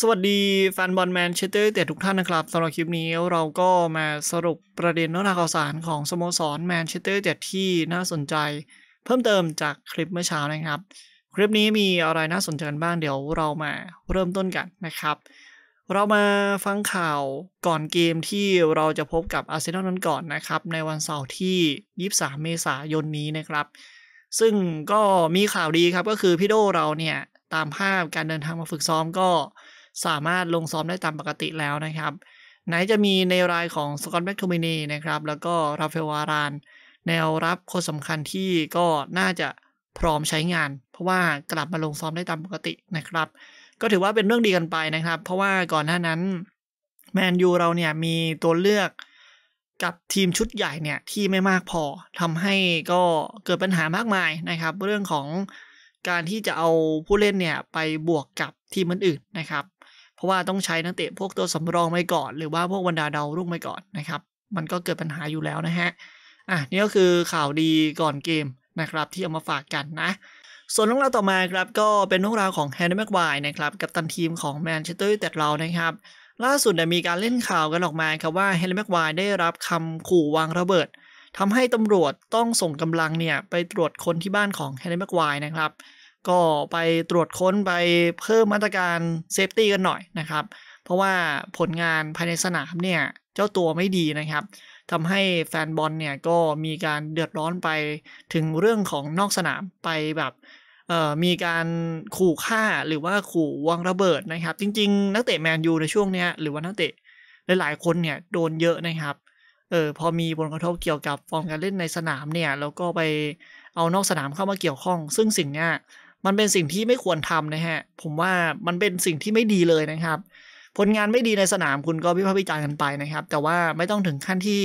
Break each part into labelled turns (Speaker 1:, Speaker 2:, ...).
Speaker 1: สวัสดีแฟนบอลแมนเชสเตอร์เตทุกท่านนะครับสำหรับคลิปนี้เราก็มาสรุปประเด็นเรื่องราวข่าวสารของสโมสรแมนเชสเตอร์เตที่น่าสนใจเพิ่มเติมจากคลิปเมื่อเช้านะครับ คลิปนี้มีอะไรน่าสนใจกันบ้าง เดี๋ยวเรามาเริ่มต้นกันนะครับ เรามาฟังข่าวก่อนเกมที่เราจะพบกับอาร์เซนอลนั้นก่อนนะครับในวันเสาร์ที่ 23 เมษายนนี้นะครับ ซึ่งก็มีข่าวดีครับก็คือพี่โดเราเนี่ยตามภาพการเดินทางมาฝึกซ้อมก็สามารถลงซ้อมได้ตามปกติแล้วนะครับ ไหนจะมีในรายของสกอตแบ็กโทมินีนะครับ แล้วก็ราเฟลวาราน แนวรับคนสำคัญที่ก็น่าจะพร้อมใช้งาน เพราะว่ากลับมาลงซ้อมได้ตามปกตินะครับ ก็ถือว่าเป็นเรื่องดีกันไปนะครับ เพราะว่าก่อนหน้านั้นแมนยูเราเนี่ยมีตัวเลือกกับทีมชุดใหญ่เนี่ยที่ไม่มากพอทำให้ก็เกิดปัญหามากมายนะครับ เรื่องของการที่จะเอาผู้เล่นเนี่ยไปบวกกับทีมอื่นๆนะครับเพราะว่าต้องใช้นักเตะพวกตัวสำรองไปก่อน หรือว่าพวกบรรดาดาวรุ่งไปก่อนนะครับ มันก็เกิดปัญหาอยู่แล้วนะฮะอ่ะนี่ก็คือข่าวดีก่อนเกมนะครับ ที่เอามาฝากกันนะ ส่วนเรื่องราวต่อมาครับก็เป็นเรื่องราวของแฮนด์แม็กไวนะครับ กับตันทีมของแมนเชสเตอร์ยูไนเต็ดเรานะครับ ล่าสุดมีการเล่นข่าวกันออกมาครับว่าแฮนด์แม็กไว์ได้รับคำขู่วางระเบิดทำให้ตำรวจต้องส่งกำลังเนี่ยไปตรวจคนที่บ้านของแฮนด์แม็กไวนะครับก็ไปตรวจค้นไปเพิ่มมาตรการเซฟตี้กันหน่อยนะครับ เพราะว่าผลงานภายในสนามเนี่ย เจ้าตัวไม่ดีนะครับ ทำให้แฟนบอลเนี่ยก็มีการเดือดร้อนไปถึงเรื่องของนอกสนามไปแบบมีการขู่ฆ่าหรือว่าขู่วางระเบิดนะครับ จริงๆ นักเตะแมนยูในช่วงเนี้ยหรือว่านักเตะ หลายๆ คนเนี่ยโดนเยอะนะครับ เออพอมีผลกระทบเกี่ยวกับฟอร์มการเล่นในสนามเนี่ยแล้วก็ไปเอานอกสนามเข้ามาเกี่ยวข้อง ซึ่งสิ่งเนี้ยมันเป็นสิ่งที่ไม่ควรทำนะฮะ ผมว่ามันเป็นสิ่งที่ไม่ดีเลยนะครับ ผลงานไม่ดีในสนามคุณก็วิพากษ์วิจารณ์กันไปนะครับ แต่ว่าไม่ต้องถึงขั้นที่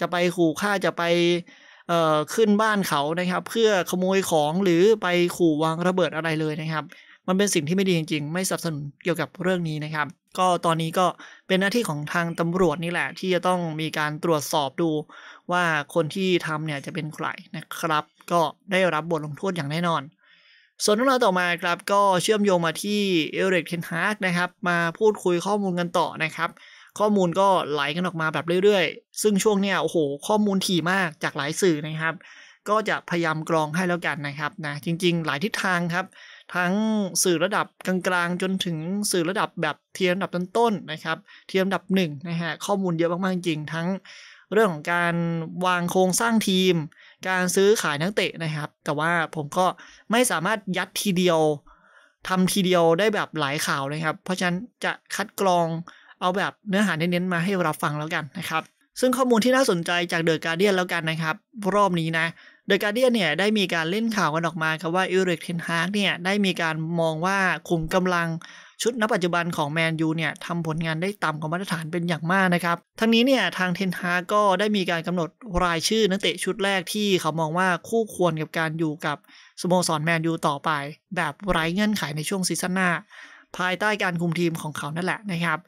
Speaker 1: จะไปขู่ฆ่าจะไปเอ่อขึ้นบ้านเขานะครับ เพื่อขโมยของหรือไปขู่วางระเบิดอะไรเลยนะครับ มันเป็นสิ่งที่ไม่ดีจริงๆ ไม่สนับสนุนเกี่ยวกับเรื่องนี้นะครับ ก็ตอนนี้ก็เป็นหน้าที่ของทางตำรวจนี่แหละ ที่จะต้องมีการตรวจสอบดูว่าคนที่ทำเนี่ยจะเป็นใครนะครับ ก็ได้รับบทลงโทษอย่างแน่นอนส่วนเรื่องราวต่อมาครับก็เชื่อมโยงมาที่เอเริกเทนฮากนะครับ มาพูดคุยข้อมูลกันต่อนะครับ ข้อมูลก็ไหลกันออกมาแบบเรื่อยๆ ซึ่งช่วงเนี้ยโอ้โห ข้อมูลถี่มากจากหลายสื่อนะครับ ก็จะพยายามกรองให้แล้วกันนะครับนะจริงๆหลายทิศทางครับ ทั้งสื่อระดับกลางๆจนถึงสื่อระดับแบบเทียมดับต้นๆนะครับเทียมดับหนึ่งนะฮะข้อมูลเยอะมากๆจริงทั้งเรื่องของการวางโครงสร้างทีม การซื้อขายนักเตะนะครับ แต่ว่าผมก็ไม่สามารถยัดทีเดียว ทำทีเดียวได้แบบหลายข่าวนะครับ เพราะฉะนั้นจะคัดกรอง เอาแบบเนื้อหาเน้นๆมาให้เราฟังแล้วกันนะครับ ซึ่งข้อมูลที่น่าสนใจจากเดอะการเดียนแล้วกันนะครับ รอบนี้นะ เดอะการเดียนเนี่ยได้มีการเล่นข่าวกันออกมาครับว่าอิริกเทนฮากเนี่ยได้มีการมองว่าขุมกำลังชุดณปัจจุบันของแมนยูเนี่ย ทำผลงานได้ต่ำกว่ามาตรฐานเป็นอย่างมากนะครับ ทั้งนี้เนี่ย ทางเทนฮาก็ได้มีการกำหนดรายชื่อนักเตะชุดแรกที่เขามองว่าคู่ควรกับการอยู่กับ สโมสรแมนยูต่อไป แบบไร้เงื่อนไขในช่วงซีซั่นหน้า ภายใต้การคุมทีมของเขานั่นแหละนะครับ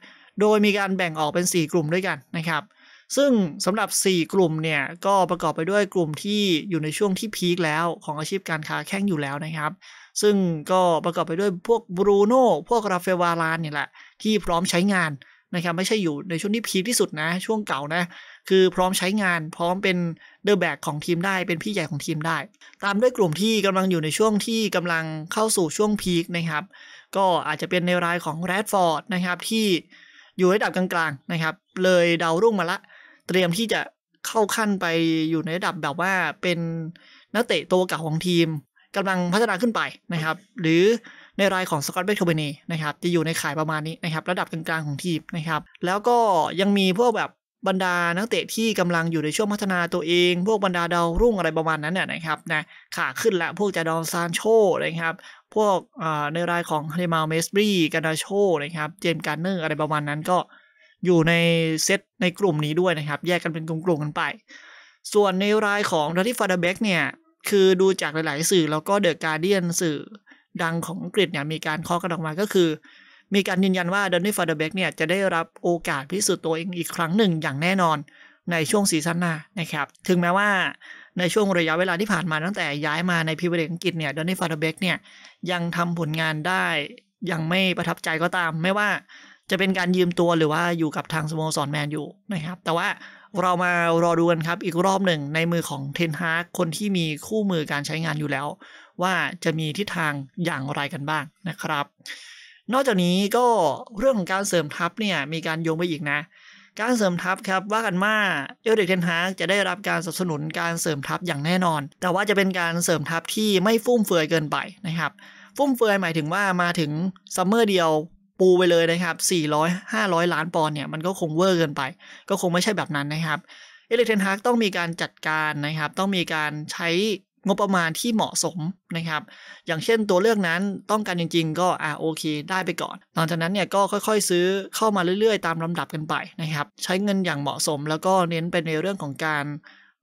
Speaker 1: โดยมีการแบ่งออกเป็น 4 กลุ่มด้วยกันนะครับ ซึ่งสำหรับ 4 กลุ่มเนี่ยก็ประกอบไปด้วยกลุ่มที่อยู่ในช่วงที่พีคแล้ว ของอาชีพการค้าแข่งอยู่แล้วนะครับซึ่งก็ประกอบไปด้วยพวกบรูโน่ พวกราเฟวารานเนี่ยแหละ ที่พร้อมใช้งานนะครับ ไม่ใช่อยู่ในช่วงที่พีคที่สุดนะ ช่วงเก่านะคือพร้อมใช้งานพร้อมเป็นเดอะแบกของทีมได้เป็นพี่ใหญ่ของทีมได้ ตามด้วยกลุ่มที่กำลังอยู่ในช่วงที่กำลังเข้าสู่ช่วงพีคนะครับ ก็อาจจะเป็นในรายของแรดฟอร์ดนะครับที่อยู่ระดับกลางๆนะครับ เลยเดารุ่งมาละ เตรียมที่จะเข้าขั้นไปอยู่ในระดับแบบว่าเป็นนักเตะตัวเก่าของทีมกำลังพัฒนาขึ้นไปนะครับ หรือในรายของสกอตเบทโคเบเนนะครับจะอยู่ในขายประมาณนี้นะครับระดับกลางๆของทีมนะครับแล้วก็ยังมีพวกแบบบรรดานักเตะที่กำลังอยู่ในช่วงพัฒนาตัวเอง พวกบรรดาดาวรุ่งอะไรประมาณนั้นเนี่ยนะครับนะขาขึ้นละพวกจาดอนซานโชนะครับพวกในรายของเรมาลเมสบรีกันดาโชนะครับเจมการเนอร์อะไรประมาณนั้นก็ อยู่ในเซตในกลุ่มนี้ด้วยนะครับแยกกันเป็นกลุ่มๆกันไป ส่วนในรายของดัติี้ฟาร์เบกเนี่ยคือดูจากหลายๆ สื่อ แล้วก็เดอะการเดียนสื่อ ดังของอังกฤษเนี่ย มีการขคอกันออกมาก็คือ มีการยืนยันว่าดอนนี่ฟาร์เดเบกเนี่ย จะได้รับโอกาสพิสูจน์ตัวเองอีกครั้งหนึ่งอย่างแน่นอนในช่วงซีซั่นหน้านะครับ ถึงแม้ว่าในช่วงระยะเวลาที่ผ่านมาตั้งแต่ย้ายมาในพิเวเลอังกฤษเนี่ยดอนนี่ฟาร์เดเบกเนี่ยยังทำผลงานได้ยังไม่ประทับใจก็ตามไม่ว่าจะเป็นการยืมตัวหรือว่าอยู่กับทางสโมสรแมนอยู่นะครับ แต่ว่าเรามารอดูกันครับอีกรอบหนึ่งในมือของเทนฮาร์คนที่มีคู่มือการใช้งานอยู่แล้ว ว่าจะมีทิศทางอย่างไรกันบ้างนะครับ นอกจากนี้ก็เรื่องของการเสริมทัพเนี่ยมีการโยงไปอีกนะ การเสริมทัพครับว่ากันว่าเอลเดกเทนฮาร์จะได้รับการสนับสนุนการเสริมทัพอย่างแน่นอน แต่ว่าจะเป็นการเสริมทัพที่ไม่ฟุ่มเฟือยเกินไปนะครับฟุ่มเฟือยหมายถึงว่ามาถึงซัมเมอร์เดียวปูไปเลยนะครับ 400 500 ล้านปอนด์เนี่ยมันก็คงเวอร์เกินไป ก็คงไม่ใช่แบบนั้นนะครับ เอเล็กเทนฮากต้องมีการจัดการนะครับ ต้องมีการใช้งบประมาณที่เหมาะสมนะครับ อย่างเช่นตัวเลือกนั้นต้องการจริงๆ ก็อ่าโอเคได้ไปก่อน หลังจากนั้นเนี่ยก็ค่อยๆซื้อเข้ามาเรื่อยๆตามลำดับกันไปนะครับ ใช้เงินอย่างเหมาะสม แล้วก็เน้นไปในเรื่องของการ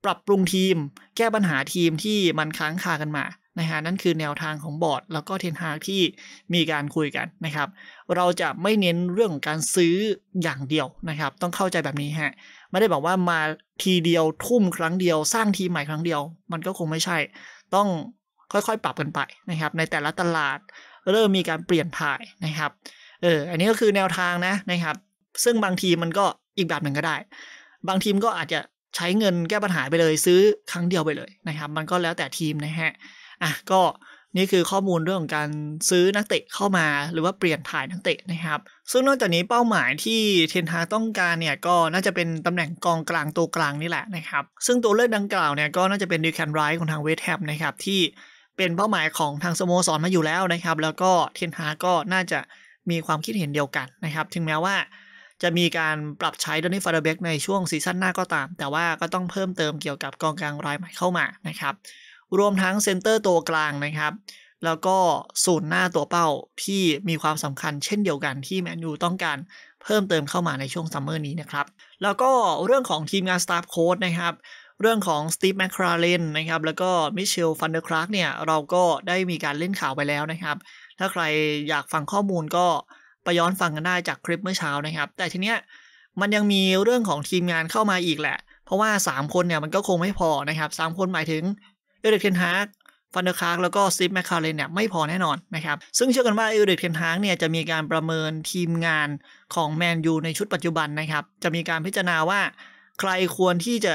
Speaker 1: ปรับปรุงทีม แก้ปัญหาทีมที่มันค้างคากันมานะฮะนั่นคือแนวทางของบอร์ดแล้วก็เทนฮาที่มีการคุยกันนะครับ เราจะไม่เน้นเรื่องของการซื้ออย่างเดียวนะครับ ต้องเข้าใจแบบนี้ฮะไม่ได้บอกว่ามาทีเดียวทุ่มครั้งเดียว สร้างทีใหม่ครั้งเดียว มันก็คงไม่ใช่ต้องค่อยๆ ปรับกันไปนะครับ ในแต่ละตลาดเริ่มมีการเปลี่ยนถ่ายนะครับเอออันนี้ก็คือแนวทางนะนะครับ ซึ่งบางทีมันก็อีกแบบหนึ่งก็ได้ บางทีมก็อาจจะใช้เงินแก้ปัญหาไปเลยซื้อครั้งเดียวไปเลยนะครับ มันก็แล้วแต่ทีมนะฮะอ่ะก็นี่คือข้อมูลเรื่องของการซื้อนักเตะเข้ามา หรือว่าเปลี่ยนถ่ายนักเตะนะครับซึ่งนอกจากนี้เป้าหมายที่เทนฮาต้องการเนี่ยก็น่าจะเป็นตำแหน่งกองกลางตัวกลางนี่แหละนะครับซึ่งตัวเลือกดังกล่าวเนี่ยก็น่าจะเป็นดิคันไรท์ของทางเวสแฮมนะครับที่เป็นเป้าหมายของทางสโมสรมาอยู่แล้วนะครับแล้วก็เทนฮาก็น่าจะมีความคิดเห็นเดียวกันนะครับถึงแม้ว่าจะมีการปรับใช้ดอนนี่ฟาร์เบกในช่วงซีซั่นหน้าก็ตาม แต่ว่าก็ต้องเพิ่มเติมเกี่ยวกับกองกลางรายใหม่เข้ามานะครับรวมทั้งเซนเตอร์ตัวกลางนะครับ แล้วก็ศูนย์หน้าตัวเป้าที่มีความสำคัญเช่นเดียวกันที่แมนยูต้องการเพิ่มเติมเข้ามาในช่วงซัมเมอร์นี้นะครับ แล้วก็เรื่องของทีมงานสตาฟโค้ดนะครับ เรื่องของสตีฟแมคคาร์เลนนะครับแล้วก็มิเชลฟันเดอร์คลาร์กเนี่ยเราก็ได้มีการเล่นข่าวไปแล้วนะครับ ถ้าใครอยากฟังข้อมูลก็ไปย้อนฟังกันได้จากคลิปเมื่อเช้านะครับ แต่ทีเนี้ยมันยังมีเรื่องของทีมงานเข้ามาอีกแหละ เพราะว่า3คนเนี่ยมันก็คงไม่พอนะครับ3คนหมายถึงเอเดรกเทนฮาร์กฟันเดอร์คาร์กแล้วก็ซิฟแมคคาร์เรนเนี่ยไม่พอแน่นอนนะครับ ซึ่งเชื่อกันว่าเอเดรกเทนฮาร์กเนี่ยจะมีการประเมินทีมงานของแมนยูในชุดปัจจุบันนะครับ จะมีการพิจารณาว่าใครควรที่จะ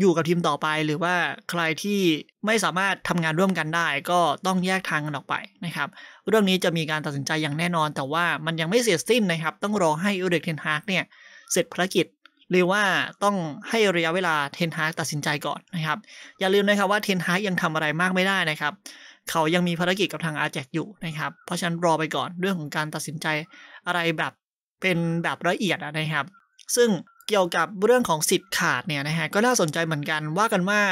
Speaker 1: อยู่กับทีมต่อไปหรือว่าใครที่ไม่สามารถทำงานร่วมกันได้ก็ต้องแยกทางกันออกไปนะครับ เรื่องนี้จะมีการตัดสินใจอย่างแน่นอนแต่ว่ามันยังไม่เสร็จสิ้นนะครับต้องรอให้อูเดกเทนฮาร์กเนี่ยเสร็จภารกิจหรือว่าต้องให้ระยะเวลาเทนฮากตัดสินใจก่อนนะครับ อย่าลืมนะครับว่าเทนฮากยังทำอะไรมากไม่ได้นะครับ เขายังมีภารกิจกับทางอาแจกอยู่นะครับ เพราะฉะนั้นรอไปก่อนเรื่องของการตัดสินใจอะไรแบบเป็นแบบละเอียดนะครับ ซึ่งเกี่ยวกับเรื่องของสิทธิ์ขาดเนี่ยนะฮะ ก็น่าสนใจเหมือนกันว่ากันว่า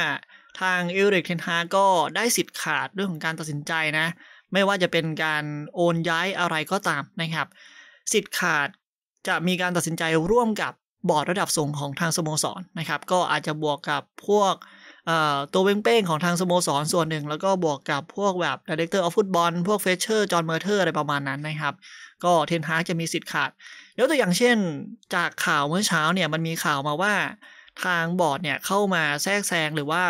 Speaker 1: ทางเอริกเทนฮาก็ได้สิทธิ์ขาดเรื่องของการตัดสินใจนะ ไม่ว่าจะเป็นการโอนย้ายอะไรก็ตามนะครับ สิทธิ์ขาดจะมีการตัดสินใจร่วมกับบอร์ดระดับสูงของทางสโมสรนะครับ ก็อาจจะบวกกับพวกตัวเป้งๆของทางสโมสรส่วนหนึ่ง แล้วก็บวกกับพวกแบบดีเลคเตอร์ออฟฟุตบอลพวกเฟเชอร์จอห์นเมอร์เทอร์อะไรประมาณนั้นนะครับ ก็เทนฮาร์กจะมีสิทธิ์ขาดยกตัวอย่างเช่นจากข่าวเมื่อเช้าเนี่ยมันมีข่าวมาว่าทางบอร์ดเนี่ยเข้ามาแทรกแซงหรือว่า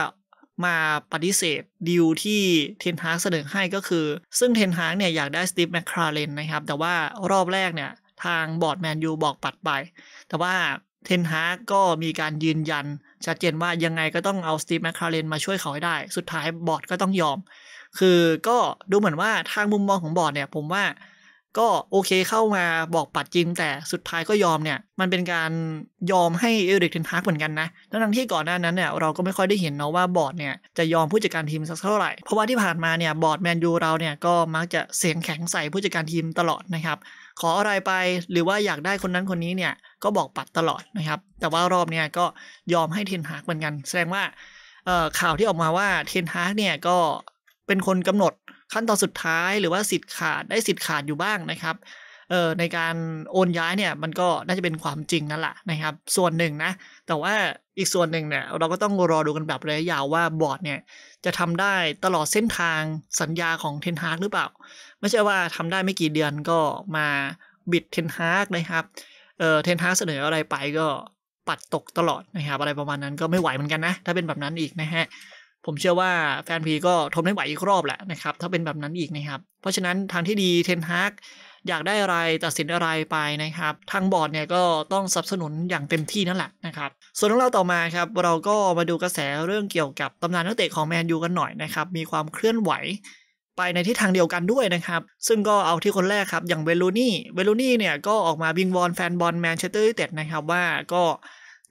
Speaker 1: มาปฏิเสธดีลที่เทนฮาร์กเสนอให้ก็คือซึ่งเทนฮาร์กเนี่ยอยากได้สตีฟแมคคาเรนนะครับแต่ว่ารอบแรกเนี่ยทางบอร์ดแมนยูบอกปัดไป แต่ว่าเทนฮาก็มีการยืนยันชัดเจนว่ายังไงก็ต้องเอาสตีฟแมคคาเรนมาช่วยเขาให้ได้ สุดท้ายบอร์ดก็ต้องยอม คือก็ดูเหมือนว่าทางมุมมองของบอร์ดเนี่ยผมว่าก็โอเคเข้ามาบอกปัดจริง แต่สุดท้ายก็ยอมเนี่ย มันเป็นการยอมให้เอริกเทนฮากเหมือนกันนะทั้งที่ก่อนหน้านั้นเนี่ยเราก็ไม่ค่อยได้เห็นเนาะว่าบอร์ดเนี่ยจะยอมผู้จัดการทีมสักเท่าไหร่เพราะว่าที่ผ่านมาเนี่ยบอร์ดแมนยูเราเนี่ยก็มักจะเสียงแข็งใส่ ผู้จัดการทีมตลอดนะครับ ขออะไรไปหรือว่าอยากได้คนนั้นคนนี้เนี่ย ก็บอกปัดตลอดนะครับแต่ว่ารอบเนี่ยก็ยอมให้เทนฮากเหมือนกันแสดงว่าข่าวที่ออกมาว่าเทนฮากเนี่ยก็เป็นคนกำหนดขั้นตอนสุดท้ายหรือว่าสิทธิ์ขาดได้สิทธิ์ขาดอยู่บ้างนะครับเออในการโอนย้ายเนี่ยมันก็น่าจะเป็นความจริงนั่นแหละนะครับ ส่วนหนึ่งนะ แต่ว่าอีกส่วนหนึ่งเนี่ยเราก็ต้องรอดูกันแบบระยะยาวว่าบอร์ดเนี่ย จะทำได้ตลอดเส้นทางสัญญาของเทนฮากหรือเปล่า ไม่ใช่ว่าทำได้ไม่กี่เดือนก็มาบิดเทนฮากนะครับเออเทนฮากเสนออะไรไปก็ปัดตกตลอดนะครับอะไรประมาณนั้นก็ไม่ไหวเหมือนกันนะถ้าเป็นแบบนั้นอีกนะฮะผมเชื่อว่าแฟนพีก็ทนไม่ไหวอีกรอบแหละนะครับถ้าเป็นแบบนั้นอีกนะครับ เพราะฉะนั้นทางที่ดีเทนฮากอยากได้อะไรตัดสินอะไรไปนะครับทางบอร์ดเนี่ยก็ต้องสนับสนุนอย่างเต็มที่นั่นแหละนะครับส่วนของเราต่อมาครับเราก็มาดูกระแสเรื่องเกี่ยวกับตำนานนักเตะของแมนยูกันหน่อยนะครับมีความเคลื่อนไหวไปในทิศทางเดียวกันด้วยนะครับ ซึ่งก็เอาที่คนแรกครับอย่างเวลูนี่เวลูนี่เนี่ยก็ออกมาบิงวอนแฟนบอลแมนเชสเตอร์ยูไนเต็ดนะครับว่าก็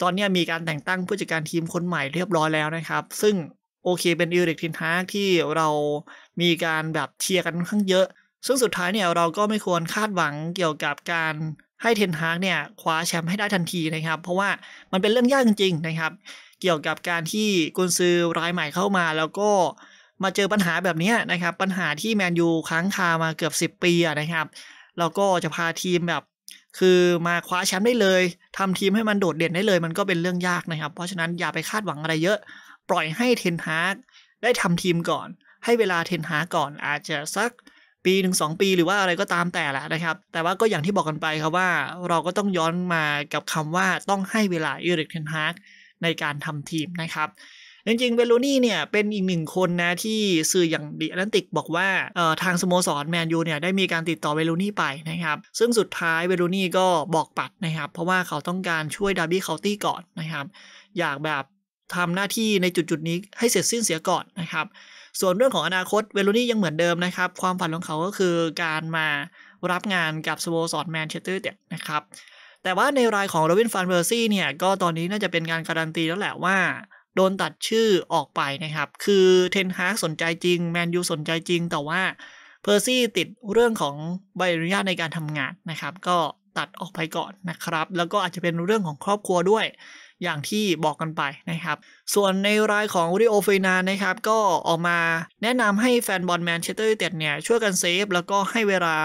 Speaker 1: ตอนนี้มีการแต่งตั้งผู้จัดการทีมคนใหม่เรียบร้อยแล้วนะครับ ซึ่งโอเคเป็นอีริกทินฮากที่เรามีการแบบเทียร์กันค่อนข้างเยอะซึ่งสุดท้ายเนี่ยเราก็ไม่ควรคาดหวังเกี่ยวกับการให้เทนฮากเนี่ยคว้าแชมป์ให้ได้ทันทีนะครับ เพราะว่ามันเป็นเรื่องยากจริงๆนะครับ เกี่ยวกับการที่กุนซือรายใหม่เข้ามา แล้วก็มาเจอปัญหาแบบนี้นะครับปัญหาที่แมนยูค้างคามาเกือบ 10 ปีนะครับแล้วก็จะพาทีมแบบคือมาคว้าแชมป์ได้เลย ทำทีมให้มันโดดเด่นได้เลย มันก็เป็นเรื่องยากนะครับ เพราะฉะนั้นอย่าไปคาดหวังอะไรเยอะปล่อยให้เทนฮาร์กได้ทำทีมก่อน ให้เวลาเทนฮาร์กก่อน อาจจะสักปีหนึ่งสองปีหรือว่าอะไรก็ตามแต่แหละนะครับ แต่ว่าก็อย่างที่บอกกันไปครับว่าเราก็ต้องย้อนมากับคำว่าต้องให้เวลาเอริกเทนฮาร์กในการทำทีมนะครับ จริงๆเวลูนี่เนี่ย เป็นอีกหนึ่งคนนะ ที่สื่ออย่างดิแอตแลนติกบอกว่าทางสโมสรแมนยูเนี่ยได้มีการติดต่อเวลูนี่ไปนะครับ ซึ่งสุดท้ายเวลูนี่ก็บอกปัดนะครับ เพราะว่าเขาต้องการช่วยดาร์บี้เคานตี้ก่อนนะครับ อยากแบบทำหน้าที่ในจุดๆนี้ให้เสร็จสิ้นเสียก่อนนะครับ ส่วนเรื่องของอนาคตเวลูนี่ยังเหมือนเดิมนะครับ ความฝันของเขาก็คือการมารับงานกับสโวสดแมนเชสเตอร์เด็ดนะครับ แต่ว่าในรายของโรบินฟานเบอร์ซี่เนี่ย ก็ตอนนี้น่าจะเป็นการการันตีแล้วแหละว่า โดนตัดชื่อออกไปนะครับ คือเทนฮากสนใจจริง แมนยูสนใจจริง แต่ว่าเพอร์ซี่ติดเรื่องของใบอนุญาตในการทำงานนะครับ ก็ตัดออกไปก่อนนะครับ แล้วก็อาจจะเป็นเรื่องของครอบครัวด้วยอย่างที่บอกกันไปนะครับ ส่วนในรายของวิดีโอเฟนานะครับ ก็ออกมาแนะนำให้แฟนบอลแมนเชสเตอร์ยูไนเต็ดเนี่ย ช่วยกันเซฟ แล้วก็ให้เวลา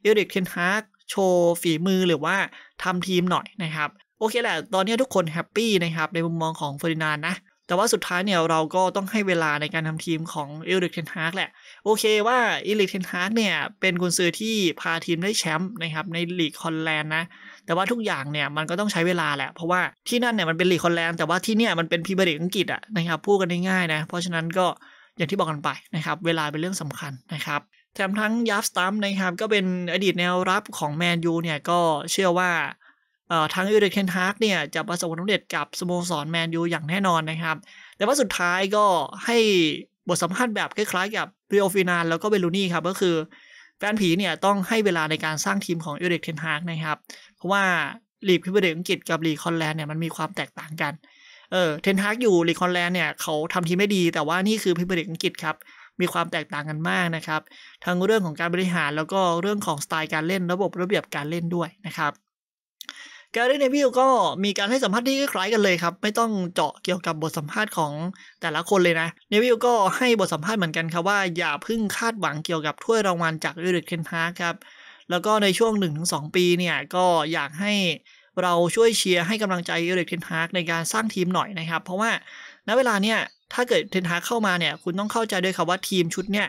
Speaker 1: เอริกเทนฮากโชว์ฝีมือหรือว่าทำทีมหน่อยนะครับ โอเคแหละ ตอนนี้ทุกคนแฮปปี้นะครับ ในมุมมองของเฟอร์ดินานนะแต่ว่าสุดท้ายเนี่ยเราก็ต้องให้เวลาในการทำทีมของเอลิกเทนฮากแหละ โอเคว่าเอลิกเทนฮากเนี่ยเป็นกุนซือที่พาทีมได้แชมป์นะครับในลีกฮอลแลนด์นะ แต่ว่าทุกอย่างเนี่ยมันก็ต้องใช้เวลาแหละเพราะว่าที่นั่นเนี่ยมันเป็นลีกฮอลแลนด์แต่ว่าที่เนี่ยมันเป็นพรีเมียร์ลีกอังกฤษอะนะครับพูดกันง่ายๆนะเพราะฉะนั้นก็อย่างที่บอกกันไปนะครับ เวลาเป็นเรื่องสำคัญนะครับแถมทั้งย์ฟสตัมนะครับก็เป็นอดีตแนวรับของแมนยูเนี่ยก็เชื่อว่าทางยูเดนเคนฮาร์กเนี่ยจะประสบความสำเร็จกับ สโมสรแมนยูอย่างแน่นอนนะครับแต่ว่าสุดท้ายก็ให้บทสัมภาษณ์แบบคล้ายๆกับเรียวฟินานแล้วก็เบลูนี่ครับก็คือแฟนผีเนี่ยต้องให้เวลาในการสร้างทีมของเอเดกเทนฮาร์กนะครับเพราะว่าลีกพิเบษอังกฤษกับลีกคอนแลนด์เนี่ยมันมีความแตกต่างกันเออเทนฮาร์กอยู่ลีกคอนแลนด์เนี่ยเขาทำทีมไม่ดี แต่ว่านี่คือพิเบษอังกฤษครับมีความแตกต่างกันมากนะครับ ทั้งเรื่องของการบริหารแล้วก็เรื่องของสไตล์การเล่น ระบบระเบียบการเล่นด้วยนะครับแกรี่เนวิลก็มีการให้สัมภาษณ์ที่คล้ายกันเลยครับ ไม่ต้องเจาะเกี่ยวกับบทสัมภาษณ์ของแต่ละคนเลยนะเนวิลก็ให้บทสัมภาษณ์เหมือนกันครับว่าอย่าพึ่งคาดหวังเกี่ยวกับถ้วยรางวัลจากเอริกเคนฮาร์ครับแล้วก็ในช่วง 1-2 ปีเนี่ยก็อยากให้เราช่วยเชียร์ให้กำลังใจเอริกเคนฮาร์กในการสร้างทีมหน่อยนะครับ เพราะว่าณเวลาเนี่ยถ้าเกิดเทนฮาร์กเข้ามาเนี่ยคุณต้องเข้าใจด้วยครับว่าทีมชุดเนี่ย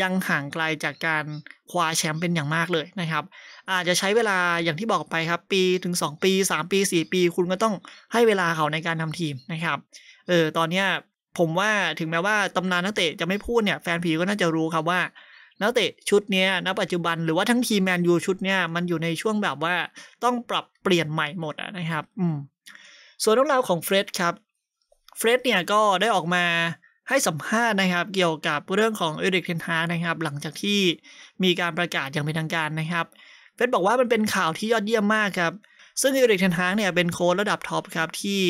Speaker 1: ยังห่างไกลจากการคว้าแชมป์เป็นอย่างมากเลยนะครับ อาจจะใช้เวลาอย่างที่บอกไปครับ ปีถึง 2 ปี3ปี4ปี คุณก็ต้องให้เวลาเขาในการทำทีมนะครับ เออตอนเนี้ยผมว่าถึงแม้ว่าตำนานนักเตะจะไม่พูดเนี่ย แฟนผีก็น่าจะรู้ครับว่า นักเตะชุดนี้ณปัจจุบันหรือว่าทั้งทีมแมนยูชุดเนี้ยมันอยู่ในช่วงแบบว่าต้องปรับเปลี่ยนใหม่หมดนะครับ อืมส่วนเรื่องราวของเฟรดครับเฟรดเนี่ยก็ได้ออกมาให้สัมภาษณ์นะครับ เกี่ยวกับเรื่องของเอริกเทนฮานะครับ หลังจากที่มีการประกาศอย่างเป็นทางการนะครับเฟสบอกว่ามันเป็นข่าวที่ยอดเยี่ยมมากครับ ซึ่งเอริกเทนฮาเนี่ยเป็นโค้ชระดับท็อปครับที่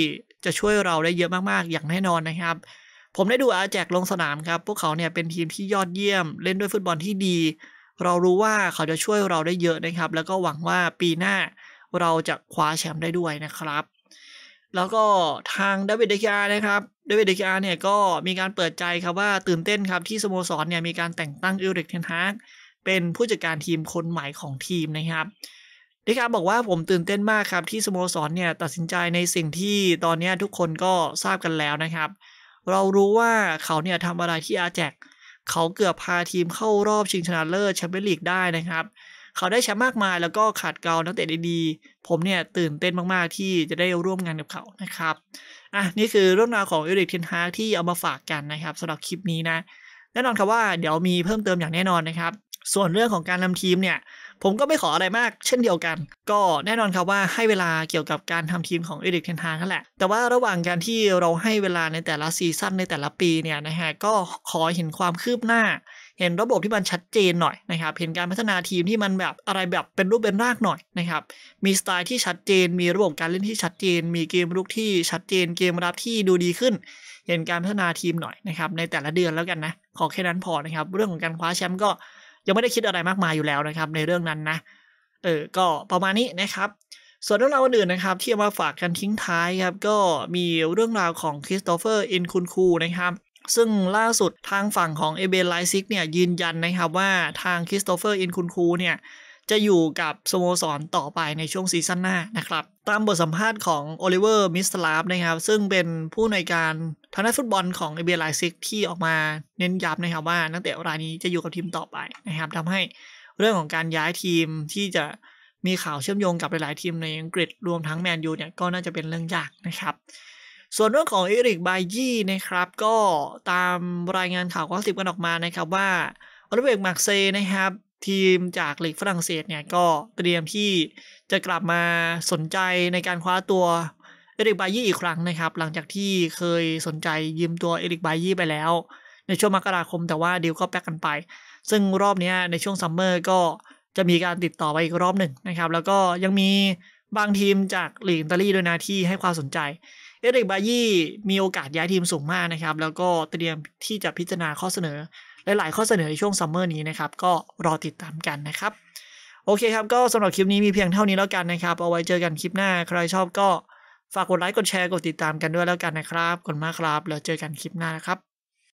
Speaker 1: จะช่วยเราได้เยอะมาก ๆ อย่างแน่นอนนะครับ ผมได้ดูอาแจกลงสนามครับ พวกเขาเนี่ยเป็นทีมที่ยอดเยี่ยม เล่นด้วยฟุตบอลที่ดี เรารู้ว่าเขาจะช่วยเราได้เยอะนะครับ แล้วก็หวังว่าปีหน้าเราจะคว้าแชมป์ได้ด้วยนะครับ แล้วก็ทางดาวิดเดียนะครับดวิดเดคิอาเนี่ยก็มีการเปิดใจครับว่าตื่นเต้นครับที่สโมสรเนี่ยมีการแต่งตั้งเอริกเทนฮากเป็นผู้จัดการทีมคนใหม่ของทีมนะครับเดคิอาบอกว่าผมตื่นเต้นมากครับ ที่สโมสรเนี่ยตัดสินใจในสิ่งที่ตอนนี้ทุกคนก็ทราบกันแล้วนะครับ เรารู้ว่าเขาเนี่ยทำอะไรที่อาแจกเขาเกือบพาทีมเข้ารอบชิงชนะเลิศแชมเปี้ยนลีกได้นะครับเเขาได้แชมป์มากมายแล้วก็ขาดเกานักเตะดีๆ ผมเนี่ยตื่นเต้นมากๆ ที่จะได้ร่วมงานกับเขานะครับ อ่ะนี่คือเรื่องราวของเอริกเทนฮาที่เอามาฝากกันนะครับสำหรับคลิปนี้นะ แน่นอนครับว่าเดี๋ยวมีเพิ่มเติมอย่างแน่นอนนะครับ ส่วนเรื่องของการนำทีมเนี่ย ผมก็ไม่ขออะไรมากเช่นเดียวกัน ก็แน่นอนครับว่าให้เวลาเกี่ยวกับการทำทีมของเอริกเทนฮากนั่นแหละแต่ว่าระหว่างการที่เราให้เวลาในแต่ละซีซั่นในแต่ละปีเนี่ยนะฮะก็ขอเห็นความคืบหน้าเห็นระบบที่มันชัดเจนหน่อยนะครับ เห็นการพัฒนาทีมที่มันแบบอะไรแบบเป็นรูปเป็นรากหน่อยนะครับ มีสไตล์ที่ชัดเจน มีระบบการเล่นที่ชัดเจน มีเกมลุกที่ชัดเจน เกมรับที่ดูดีขึ้น เห็นการพัฒนาทีมหน่อยนะครับ ในแต่ละเดือนแล้วกันนะ ขอแค่นั้นพอนะครับ เรื่องของการคว้าแชมป์ก็ยังไม่ได้คิดอะไรมากมายอยู่แล้วนะครับ ในเรื่องนั้นนะ เออก็ประมาณนี้นะครับ ส่วนเรื่องราวอื่นนะครับ ที่มาฝากกันทิ้งท้ายครับ ก็มีเรื่องราวของคริสโตเฟอร์อินคุนคูนะครับซึ่งล่าสุดทางฝั่งของเอเบนไลซิกเนี่ยยืนยันนะครับว่าทางคริสโตเฟอร์อินคุนคูเนี่ยจะอยู่กับสโมสรต่อไปในช่วงซีซั่นหน้านะครับ ตามบทสัมภาษณ์ของโอลิเวอร์มิสลาฟนะครับ ซึ่งเป็นผู้ในการทางด้านฟุตบอลของเอเบนไลซิกที่ออกมาเน้นย้ำนะครับว่านักเตะรายนี้จะอยู่กับทีมต่อไปนะครับทำให้เรื่องของการย้ายทีมที่จะมีข่าวเชื่อมโยงกับหลายๆทีมในอังกฤษรวมทั้งแมนยูเนี่ยก็น่าจะเป็นเรื่องยากนะครับส่วนเรื่องของเอริกบายี่นะครับก็ตามรายงานข่าวข็สิบกันออกมานะครับว่าอลิเวกมาร์เซนะครับทีมจากลีกฝรั่งเศสเนี่ยก็เตรียมที่จะกลับมาสนใจในการคว้าตัวเอริกบายี่อีกครั้งนะครับ หลังจากที่เคยสนใจยืมตัวเอริกบายยี่ไปแล้ว ในช่วงมกราคมแต่ว่าดีลก็แป๊กกันไป ซึ่งรอบนี้ในช่วงซัมเมอร์ก็จะมีการติดต่อไปอีกรอบหนึ่งนะครับ แล้วก็ยังมีบางทีมจากลีกอิตาลีด้วยนะที่ให้ความสนใจเอริกบายี่มีโอกาสย้ายทีมสูงมากนะครับ แล้วก็เตรียมที่จะพิจารณาข้อเสนอหลาย ๆข้อเสนอในช่วงซัมเมอร์นี้นะครับ ก็รอติดตามกันนะครับโอเคครับ ก็สำหรับคลิปนี้มีเพียงเท่านี้แล้วกันนะครับ เอาไว้เจอกันคลิปหน้า ใครชอบก็ฝากกดไลค์กดแชร์กดติดตามกันด้วยแล้วกันนะครับขอบคุณมากครับแล้วเจอกันคลิปหน้าครับ